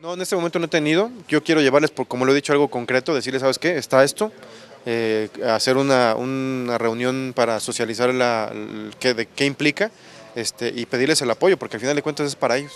No, en este momento no he tenido. Yo quiero llevarles, por, como lo he dicho, algo concreto, decirles, ¿sabes qué? Está esto. Eh, hacer una, una, reunión para socializar la, que qué, de, qué implica este, y pedirles el apoyo, porque al final de cuentas es para ellos.